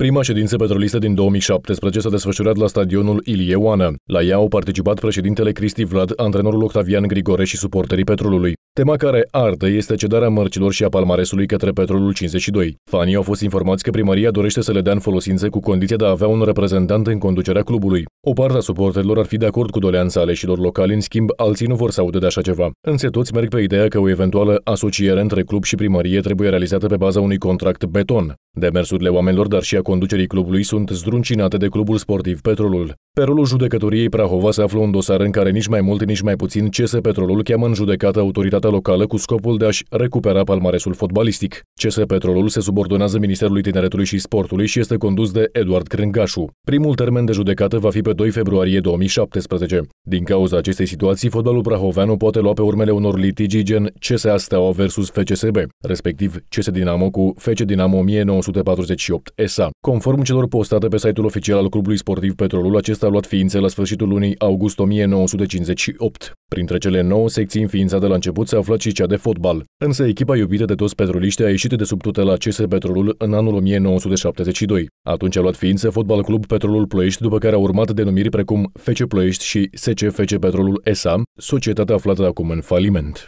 Prima ședință petrolistă din 2017 s-a desfășurat la stadionul Ilie Oană. La ea au participat președintele Cristi Vlad, antrenorul Octavian Grigore și suporterii petrolului. Tema care ardă este cedarea mărcilor și a palmaresului către petrolul 52. Fanii au fost informați că primăria dorește să le dea în folosință cu condiția de a avea un reprezentant în conducerea clubului. O parte a suporterilor ar fi de acord cu doleanța aleșilor locali, în schimb alții nu vor să audă de așa ceva. Însă toți merg pe ideea că o eventuală asociere între club și primărie trebuie realizată pe baza unui contract beton. Demersurile oamenilor, dar și a conducerii clubului sunt zdruncinate de clubul sportiv Petrolul. Pe rolul judecătoriei Prahova se află un dosar în care nici mai mult, nici mai puțin CS Petrolul cheamă în judecată autoritatea locală cu scopul de a-și recupera palmaresul fotbalistic. CS Petrolul se subordonează Ministerului Tineretului și Sportului și este condus de Eduard Crângașu. Primul termen de judecată va fi pe 2 februarie 2017. Din cauza acestei situații, fotbalul prahoveanu poate lua pe urmele unor litigi gen CSA Steaua versus FCSB, respectiv CS Dinamo cu FC Dinamo 1900 1948 ESA. Conform celor postate pe site-ul oficial al clubului sportiv Petrolul, acesta a luat ființe la sfârșitul lunii august 1958. Printre cele 9 secții înființate la început se afla și cea de fotbal. Însă echipa iubită de toți petroliști a ieșit de sub tutela CS Petrolul în anul 1972. Atunci a luat ființă Fotbal Club Petrolul Ploiești, după care a urmat denumiri precum FC Ploiești și SC FC Petrolul ESA, societatea aflată acum în faliment.